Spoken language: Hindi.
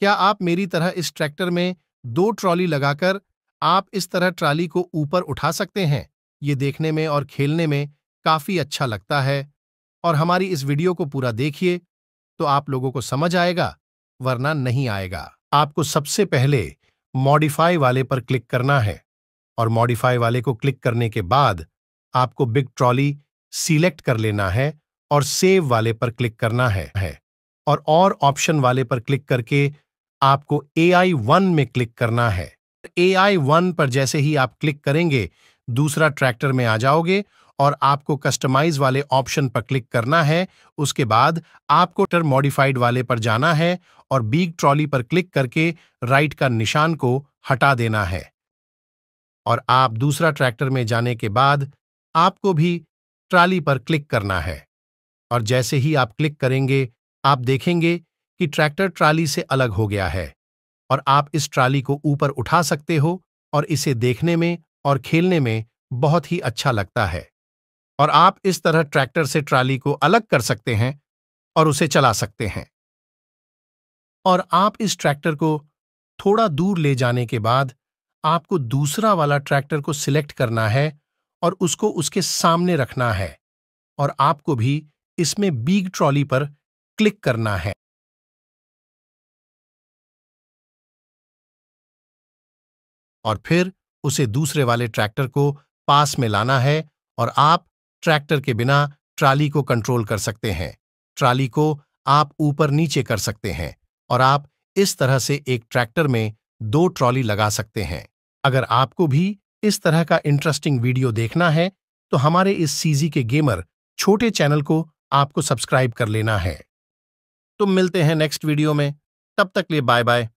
क्या आप मेरी तरह इस ट्रैक्टर में दो ट्रॉली लगाकर आप इस तरह ट्राली को ऊपर उठा सकते हैं ये देखने में और खेलने में काफ़ी अच्छा लगता है और हमारी इस वीडियो को पूरा देखिए तो आप लोगों को समझ आएगा वरना नहीं आएगा आपको सबसे पहले मॉडिफाई वाले पर क्लिक करना है और मॉडिफाई वाले को क्लिक करने के बाद आपको बिग ट्रॉली सिलेक्ट कर लेना है और सेव वाले पर क्लिक करना है, और ऑप्शन वाले पर क्लिक करके आपको ए आई वन में क्लिक करना है ए आई वन पर जैसे ही आप क्लिक करेंगे दूसरा ट्रैक्टर में आ जाओगे और आपको कस्टमाइज वाले ऑप्शन पर क्लिक करना है उसके बाद आपको टर मॉडिफाइड वाले पर जाना है और बीग ट्रॉली पर क्लिक करके राइट का निशान को हटा देना है और आप दूसरा ट्रैक्टर में जाने के बाद आपको भी ट्राली पर क्लिक करना है और जैसे ही आप क्लिक करेंगे आप देखेंगे कि ट्रैक्टर ट्राली से अलग हो गया है और आप इस ट्राली को ऊपर उठा सकते हो और इसे देखने में और खेलने में बहुत ही अच्छा लगता है और आप इस तरह ट्रैक्टर से ट्राली को अलग कर सकते हैं और उसे चला सकते हैं और आप इस ट्रैक्टर को थोड़ा दूर ले जाने के बाद आपको दूसरा वाला ट्रैक्टर को सिलेक्ट करना है और उसको उसके सामने रखना है और आपको भी इसमें बीग ट्रॉली पर क्लिक करना है और फिर उसे दूसरे वाले ट्रैक्टर को पास में लाना है और आप ट्रैक्टर के बिना ट्राली को कंट्रोल कर सकते हैं ट्राली को आप ऊपर नीचे कर सकते हैं और आप इस तरह से एक ट्रैक्टर में दो ट्रॉली लगा सकते हैं अगर आपको भी इस तरह का इंटरेस्टिंग वीडियो देखना है तो हमारे इस सीजी के गेमर छोटे चैनल को आपको सब्सक्राइब कर लेना है तो मिलते हैं नेक्स्ट वीडियो में तब तक लिए बाय बाय